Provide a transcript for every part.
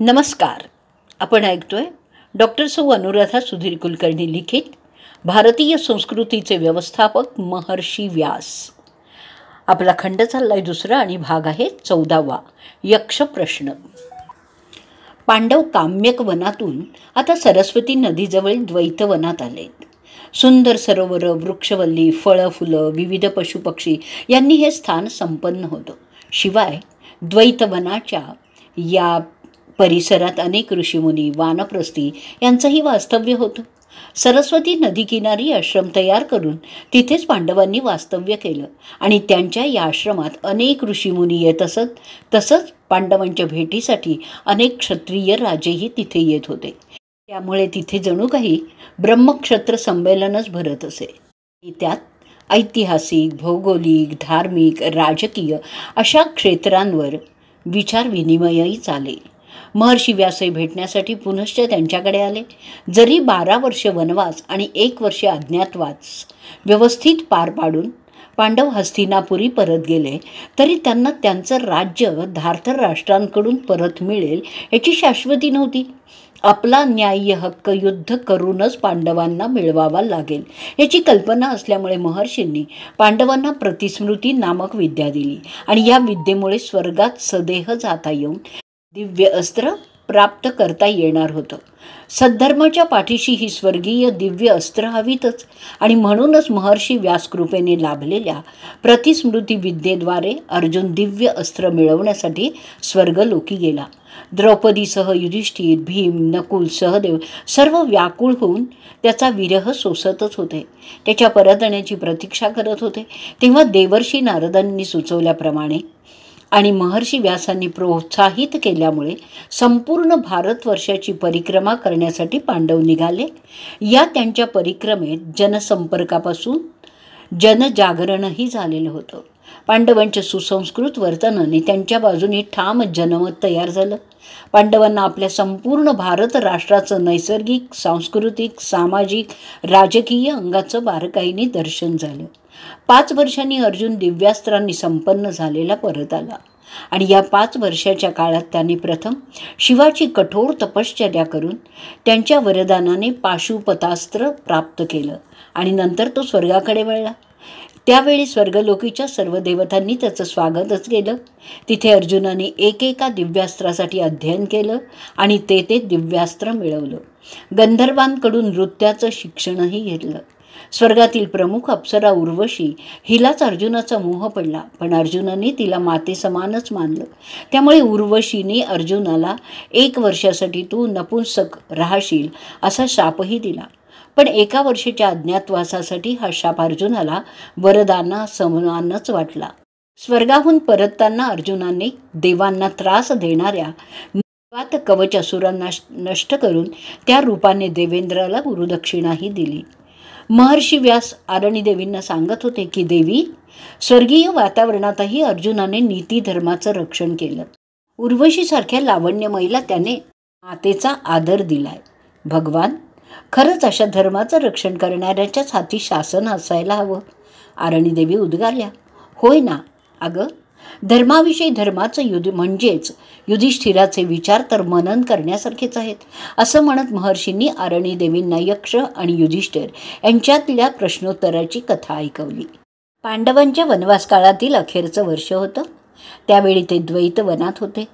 नमस्कार आपण ऐकतोय डॉक्टर सौ अनुराधा सुधीर कुलकर्णी लिखित भारतीय संस्कृतीचे व्यवस्थापक महर्षी व्यास आपला खंड चाललाय दुसरा आणि भाग आहे चौदावा यक्षप्रश्न पांडव काम्यक वनातून आता सरस्वती नदीजवळ द्वैत वनात सुंदर सरोवर वृक्षवल्ली फळं फुलं विविध पशुपक्षी यांनी हे स्थान संपन्न होतं शिवाय द्वैतवनाच्या या परिसरात अनेक ऋषीमुनी वानप्रस्थी यांचंही वास्तव्य होतं सरस्वती नदीकिनारी आश्रम तयार करून तिथेच पांडवांनी वास्तव्य केलं आणि त्यांच्या या आश्रमात अनेक ऋषीमुनी येत असत तसंच पांडवांच्या भेटीसाठी अनेक क्षत्रिय राजेही तिथे येत होते त्यामुळे तिथे जणू काही ब्रह्मक्षत्र संमेलनच भरत असे त्यात ऐतिहासिक भौगोलिक धार्मिक राजकीय अशा क्षेत्रांवर विचारविनिमयही चालेल महर्षी व्यासही भेटण्यासाठी पुनश्च त्यांच्याकडे आले जरी बारा वर्ष वनवास आणि एक वर्ष अज्ञातवास व्यवस्थित पार पाडून पांडव हस्तिनापुरी परत गेले तरी त्यांना त्यांचं राज्य धार्थर राष्ट्रांकडून परत मिळेल याची शाश्वती नव्हती आपला न्याय्य हक्क युद्ध करूनच पांडवांना मिळवावा लागेल याची कल्पना असल्यामुळे महर्षींनी पांडवांना प्रतिस्मृती नामक विद्या दिली आणि या विद्येमुळे स्वर्गात सदेह जाता येऊन दिव्य अस्त्र प्राप्त करता येणार होतं सद्धर्माच्या पाठीशी ही स्वर्गीय दिव्य अस्त्र हवीतच आणि म्हणूनच महर्षी व्यासकृपेने लाभलेल्या प्रतिस्मृती विद्येद्वारे अर्जुन दिव्य अस्त्र मिळवण्यासाठी स्वर्गलोकी गेला द्रौपदीसह युधिष्ठिर भीम नकुल सहदेव सर्व व्याकुळ होऊन त्याचा विरह सोसतच होते त्याच्या परतण्याची प्रतीक्षा करत होते तेव्हा देवर्षी नारदांनी सुचवल्याप्रमाणे आणि महर्षी व्यासांनी प्रोत्साहित केल्यामुळे संपूर्ण भारतवर्षाची परिक्रमा करण्यासाठी पांडव निघाले या त्यांच्या परिक्रमेत जनसंपर्कापासून जनजागरणही झालेलं होतं पांडवांच्या सुसंस्कृत वर्तनाने त्यांच्या बाजूने ठाम जनमत तयार झालं पांडवांना आपल्या संपूर्ण भारत राष्ट्राचं नैसर्गिक सांस्कृतिक सामाजिक राजकीय अंगाचं बारकाईने दर्शन झालं पाच वर्षांनी अर्जुन दिव्यास्त्रांनी संपन्न झालेला परत आला आणि या पाच वर्षाच्या काळात त्याने प्रथम शिवाची कठोर तपश्चर्या करून त्यांच्या वरदानाने पाशुपतास्त्र प्राप्त केलं आणि नंतर तो स्वर्गाकडे वळला त्यावेळी स्वर्गलोकीच्या सर्व देवतांनी त्याचं स्वागतच केलं तिथे अर्जुनाने एकेका दिव्यास्त्रासाठी अध्ययन केलं आणि ते ते दिव्यास्त्र मिळवलं गंधर्वांकडून नृत्याचं शिक्षणही घेतलं स्वर्गातील प्रमुख अप्सरा उर्वशी हिलाच अर्जुनाचा मोह पडला पण अर्जुनाने तिला माते समानच मानलं त्यामुळे उर्वशीने अर्जुनाला एक वर्षासाठी तू नपुंसक राहशील असा शापही दिला पण एका वर्षाच्या अज्ञातवासासाठी हा शाप अर्जुनाला वरदाना समानच वाटला स्वर्गाहून परतताना अर्जुनाने देवांना त्रास देणाऱ्या निवात कवच असुरांना नष्ट करून त्या रूपाने देवेंद्राला गुरुदक्षिणाही दिली महर्षी व्यास आरणी देवींना सांगत होते की देवी स्वर्गीय वातावरणातही अर्जुनाने नीती धर्माचं रक्षण केलं उर्वशीसारख्या लावण्यमयीला त्याने मातेचा आदर दिलाय भगवान खरंच अशा धर्माचं रक्षण करणाऱ्याच्याच हाती शासन असायला हवं आरणी देवी उद्गारल्या होय ना अगं धर्माविषयी धर्माचं युध म्हणजेच युधिष्ठिराचे विचार तर मनन करण्यासारखेच आहेत असं म्हणत महर्षींनी आरणी देवींना यक्ष आणि युधिष्ठिर यांच्यातल्या प्रश्नोत्तराची कथा ऐकवली पांडवांच्या वनवास काळातील अखेरचं वर्ष होतं त्यावेळी ते द्वैत वनात होते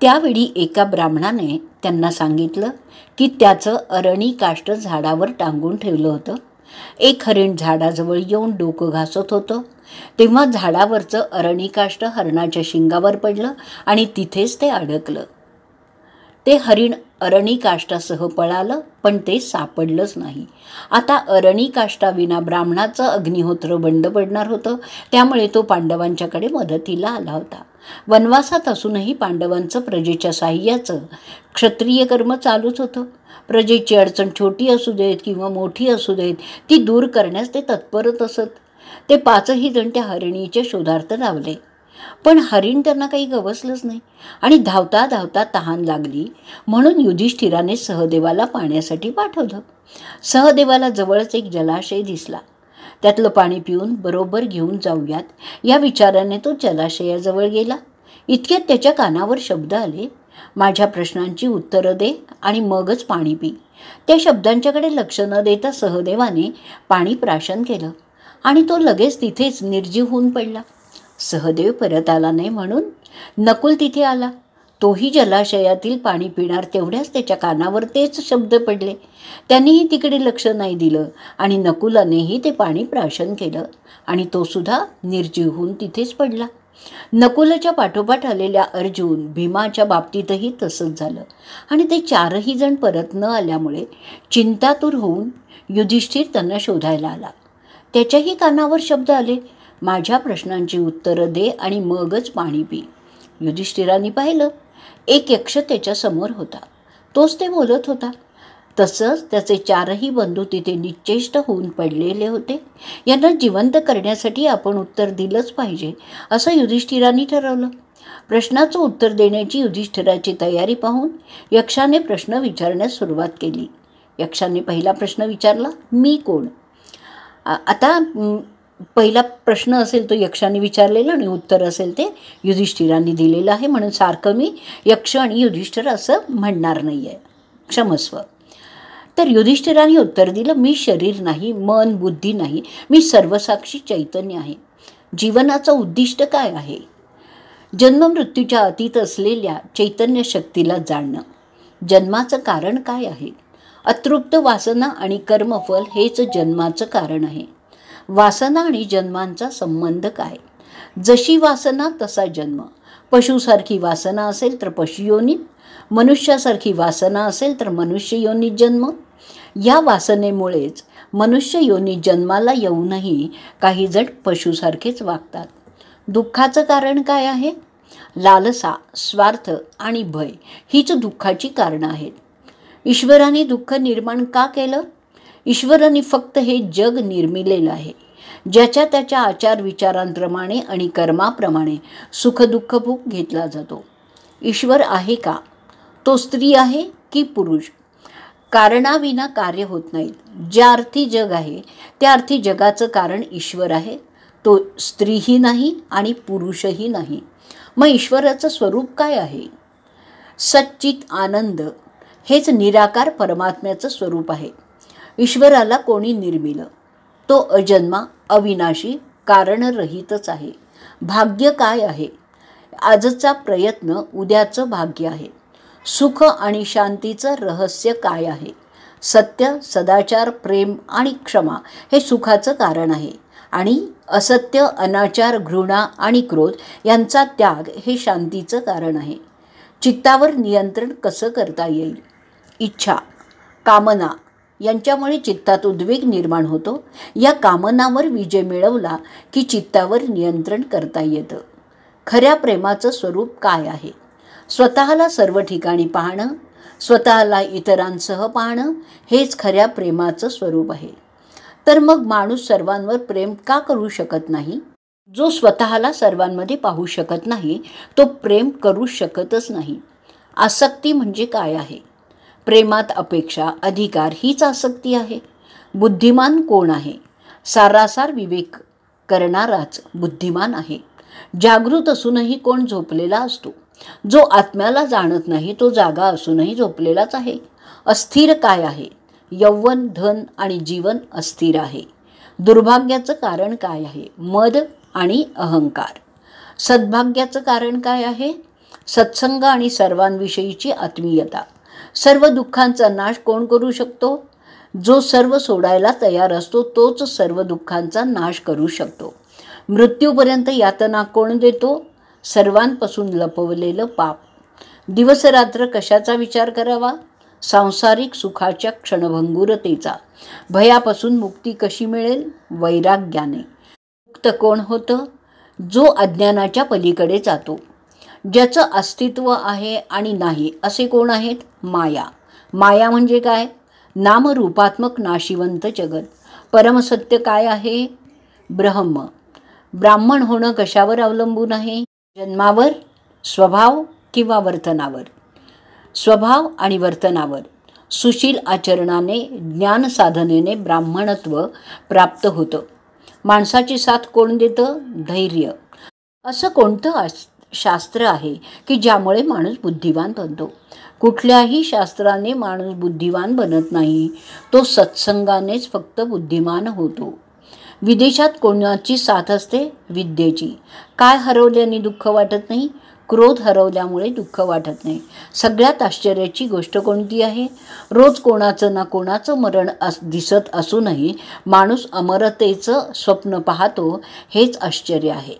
त्यावेळी एका ब्राह्मणाने त्यांना सांगितलं की त्याचं अरणी काष्ट झाडावर टांगून ठेवलं होतं एक हरिण झाडाजवळ येऊन डोकं घासत होतं तेव्हा झाडावरचं अरणिकाष्ट हरणाच्या शिंगावर पडलं आणि तिथेच ते अडकलं ते हरिण काष्टासह पळालं पण ते सापडलंच नाही आता अरणिकाष्टाविना ब्राह्मणाचं अग्निहोत्र बंड पडणार होतं त्यामुळे तो पांडवांच्याकडे मदतीला आला होता वनवासात असूनही पांडवांचं प्रजेच्या साह्याचं क्षत्रिय कर्म चालूच होतं प्रजेची अडचण छोटी असू देत किंवा मोठी असू देत ती दूर करण्यास ते तत्परत असत ते पाचही जण त्या हरिणीच्या शोधार्थ लावले पण हरिण त्यांना काही गवसलंच नाही आणि धावता धावता तहान लागली म्हणून युधिष्ठिराने सहदेवाला पाण्यासाठी पाठवलं सहदेवाला जवळच एक जलाशय दिसला त्यातलं पाणी पिऊन बरोबर घेऊन जाऊयात या विचाराने तो जलाशयाजवळ गेला इतक्यात त्याच्या कानावर शब्द आले माझ्या प्रश्नांची उत्तरं दे आणि मगच पाणी पी त्या शब्दांच्याकडे लक्ष न देता सहदेवाने पाणी प्राशन केलं आणि तो लगेच तिथेच निर्जीव होऊन पडला सहदेव परत आला नाही म्हणून नकुल तिथे आला तोही जलाशयातील पाणी पिणार तेवढ्याच त्याच्या कानावर तेच शब्द पडले त्यांनीही तिकडे लक्ष नाही दिलं आणि नकुलानेही ते पाणी प्राशन केलं आणि तोसुद्धा निर्जीव होऊन तिथेच पडला नकुलाच्या पाठोपाठ आलेल्या अर्जुन भीमाच्या बाबतीतही तसंच झालं आणि ते चारही जण परत न आल्यामुळे चिंतातूर होऊन युधिष्ठिर त्यांना शोधायला आला त्याच्याही कानावर शब्द आले माझ्या प्रश्नांची उत्तरं दे आणि मगच पाणी पी युधिष्ठिरांनी पाहिलं एक यक्ष समोर होता तोच ते बोलत होता तसंच त्याचे चारही बंधू तिथे निश्चेष्ट होऊन पडलेले होते यांना जिवंत करण्यासाठी आपण उत्तर दिलंच पाहिजे असं युधिष्ठिरांनी ठरवलं प्रश्नाचं उत्तर देण्याची युधिष्ठिराची तयारी पाहून यक्षाने प्रश्न विचारण्यास सुरुवात केली यक्षाने पहिला प्रश्न विचारला मी कोण आता पहिला प्रश्न असेल तो यक्षांनी विचारलेला आणि उत्तर असेल ते युधिष्ठिरांनी दिलेलं आहे म्हणून सारखं मी यक्ष आणि युधिष्ठिर असं म्हणणार नाही आहे क्षमस्व तर युधिष्ठिराने उत्तर दिलं मी शरीर नाही मन बुद्धी नाही मी सर्वसाक्षी चैतन्य आहे जीवनाचं उद्दिष्ट काय आहे जन्ममृत्यूच्या अतीत असलेल्या चैतन्य शक्तीला जाणणं जन्माचं कारण काय आहे अतृप्त वासना आणि कर्मफल हेच जन्माचं कारण आहे वासना आणि जन्मांचा संबंध काय जशी वासना तसा जन्म पशुसारखी वासना असेल तर पशुयोनीत मनुष्यासारखी वासना असेल तर मनुष्य जन्म या वासनेमुळेच मनुष्य जन्माला येऊनही काही जण पशुसारखेच वागतात दुःखाचं कारण काय आहे लालसा स्वार्थ आणि भय हीच दुःखाची कारणं आहेत ईश्वराने दुःख निर्माण का केलं ईश्वराने फक्त हे जग निर्मिलेलं आहे ज्याच्या त्याच्या आचार विचारांप्रमाणे आणि कर्माप्रमाणे सुखदुःख भूक घेतला जातो ईश्वर आहे का तो स्त्री आहे की पुरुष कारणाविना कार्य होत नाही ज्या अर्थी जग आहे त्या अर्थी जगाचं कारण ईश्वर आहे तो स्त्रीही नाही आणि पुरुषही नाही मग ईश्वराचं स्वरूप काय आहे सच्चित आनंद हेच निराकार परमात्म्याचं स्वरूप आहे ईश्वराला कोणी निर्मिलं तो अजन्मा अविनाशी कारणरहितच आहे भाग्य काय आहे आजचा प्रयत्न उद्याचं भाग्य आहे सुख आणि शांतीचं रहस्य काय आहे सत्य सदाचार प्रेम आणि क्षमा हे सुखाचं कारण आहे आणि असत्य अनाचार घृणा आणि क्रोध यांचा त्याग हे शांतीचं कारण आहे चित्तावर नियंत्रण कसं करता येईल इच्छा कामना यांच्यामुळे चित्तात उद्वेग निर्माण होतो या कामनावर विजय मिळवला की चित्तावर नियंत्रण करता येतं खऱ्या प्रेमाचं स्वरूप काय आहे स्वतःला सर्व ठिकाणी पाहणं स्वतःला इतरांसह पाहणं हेच खऱ्या प्रेमाचं स्वरूप आहे तर मग माणूस सर्वांवर प्रेम का करू शकत नाही जो स्वतःला सर्वांमध्ये पाहू शकत नाही तो प्रेम करू शकतच नाही आसक्ती म्हणजे काय आहे प्रेमात अपेक्षा अधिकार हीच आसक्ती आहे बुद्धिमान कोण आहे सारासार विवेक करणाराच बुद्धिमान आहे जागृत असूनही कोण झोपलेला असतो जो आत्म्याला जाणत नाही तो जागा असूनही झोपलेलाच आहे अस्थिर काय आहे यौवन धन आणि जीवन अस्थिर आहे दुर्भाग्याचं कारण काय आहे मद आणि अहंकार सद्भाग्याचं कारण काय आहे सत्संग आणि सर्वांविषयीची आत्मीयता सर्व दुःखांचा नाश कोण करू शकतो जो सर्व सोडायला तयार असतो तोच सर्व दुःखांचा नाश करू शकतो मृत्यूपर्यंत यातना कोण देतो सर्वांपासून लपवलेलं पाप दिवसरात्र कशाचा विचार करावा सांसारिक सुखाच्या क्षणभंगुरतेचा भयापासून मुक्ती कशी मिळेल वैराग्याने मुक्त कोण होतं जो अज्ञानाच्या पलीकडे जातो ज्याचं अस्तित्व आहे आणि नाही असे कोण आहेत माया माया म्हणजे काय नामरूपात्मक नाशिवंत जगत परमसत्य काय आहे ब्रह्म ब्राह्मण होणं कशावर अवलंबून आहे जन्मावर स्वभाव किंवा वर्तनावर स्वभाव आणि वर्तनावर सुशील आचरणाने ज्ञान साधनेने ब्राह्मणत्व प्राप्त होतं माणसाची साथ कोण देतं धैर्य असं कोणतं अस शास्त्र आहे की ज्यामुळे माणूस बुद्धिवान बनतो कुठल्याही शास्त्राने माणूस बुद्धिवान बनत नाही तो सत्संगानेच फक्त बुद्धिमान होतो विदेशात कोणाची साथ असते विद्येची काय हरवल्याने दुःख वाटत नाही क्रोध हरवल्यामुळे दुःख वाटत नाही सगळ्यात आश्चर्याची गोष्ट कोणती आहे रोज कोणाचं ना कोणाचं मरण अस दिसत असूनही माणूस अमरतेचं स्वप्न पाहतो हेच आश्चर्य आहे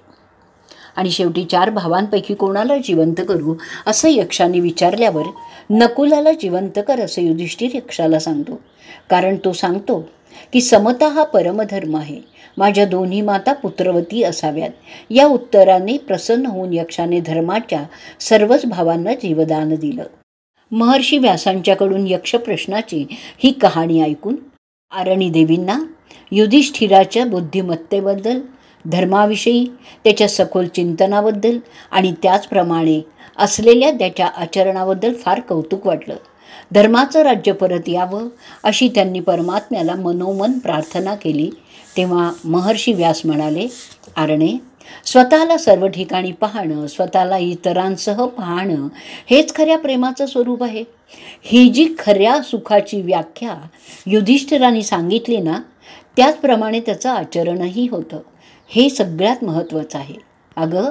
आणि शेवटी चार भावांपैकी कोणाला जिवंत करू असं यक्षाने विचारल्यावर नकुलाला जिवंत कर असं युधिष्ठिर यक्षाला सांगतो कारण तो सांगतो की समता हा परमधर्म आहे माझ्या दोन्ही माता पुत्रवती असाव्यात या उत्तराने प्रसन्न होऊन यक्षाने धर्माच्या सर्वच भावांना जीवदान दिलं महर्षी व्यासांच्याकडून यक्षप्रश्नाची ही कहाणी ऐकून आरणी देवींना युधिष्ठिराच्या बुद्धिमत्तेबद्दल धर्माविषयी त्याच्या सखोल चिंतनाबद्दल आणि त्याचप्रमाणे असलेल्या त्याच्या आचरणाबद्दल फार कौतुक वाटलं धर्माचं राज्य परत यावं अशी त्यांनी परमात्म्याला मनोमन प्रार्थना केली तेव्हा महर्षी व्यास म्हणाले आरणे स्वतःला सर्व ठिकाणी पाहणं स्वतःला इतरांसह पाहणं हेच खऱ्या प्रेमाचं स्वरूप आहे ही जी खऱ्या सुखाची व्याख्या युधिष्ठिरांनी सांगितली ना त्याचप्रमाणे त्याचं आचरणही होतं हे सगळ्यात महत्त्वाचं आहे अगं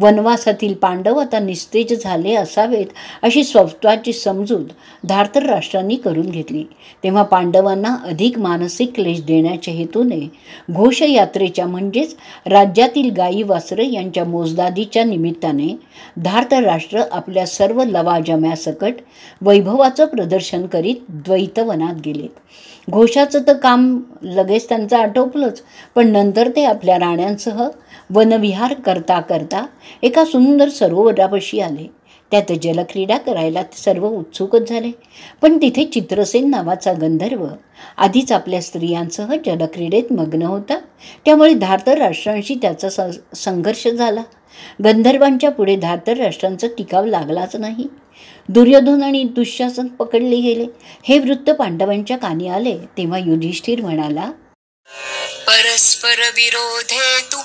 वनवासातील पांडव आता निस्तेज झाले असावेत अशी स्वस्ताची समजूत धारतर राष्ट्रांनी करून घेतली तेव्हा पांडवांना अधिक मानसिक क्लेश देण्याच्या हेतूने घोषयात्रेच्या म्हणजेच राज्यातील गायी वासरे यांच्या मोजदादीच्या निमित्ताने धार्तर राष्ट्र आपल्या सर्व लवाजम्यासकट वैभवाचं प्रदर्शन करीत द्वैतवनात गेलेत घोषाचं तर काम लगेच त्यांचं आटोपलंच पण नंतर ते आपल्या राण्यांसह वनविहार करता करता एका सुंदर सरोवरापाशी आले त्यात जलक्रीडा करायला सर्व उत्सुकच झाले पण तिथे चित्रसेन नावाचा गंधर्व आधीच आपल्या स्त्रियांसह जलक्रीडेत मग्न होता त्यामुळे धारतर राष्ट्रांशी त्याचा संघर्ष झाला गंधर्वांच्या पुढे धारतर राष्ट्रांचा टिकाव लागलाच नाही दुर्योधन आणि दुःशासन पकडले गेले हे वृत्त पांडवांच्या कानी आले तेव्हा युधिष्ठिर म्हणाला परस्पर विरोधे तू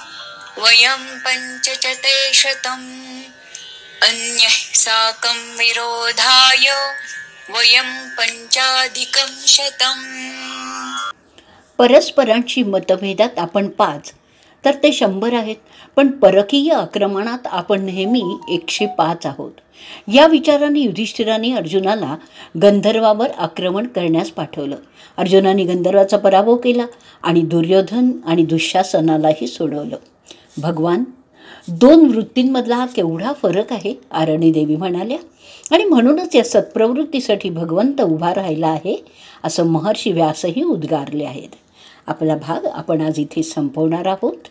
वयं पञ्चचते शतम् साकं विरोधाय वयं पंचाधिकं शतम परस्परांची मतभेदात आपण पाच तर ते शंभर आहेत पण परकीय आक्रमणात आपण नेहमी एकशे पाच आहोत या विचाराने युधिष्ठिराने अर्जुनाला गंधर्वावर आक्रमण करण्यास पाठवलं अर्जुनाने गंधर्वाचा पराभव केला आणि दुर्योधन आणि दुःशासनालाही सोडवलं भगवान दोन वृत्तींमधला हा केवढा फरक आहे आरणी देवी म्हणाल्या आणि म्हणूनच या सत्प्रवृत्तीसाठी भगवंत उभा राहिला आहे असं महर्षी व्यासही उद्गारले आहेत आपला भाग आपण आज इथे संपवणार आहोत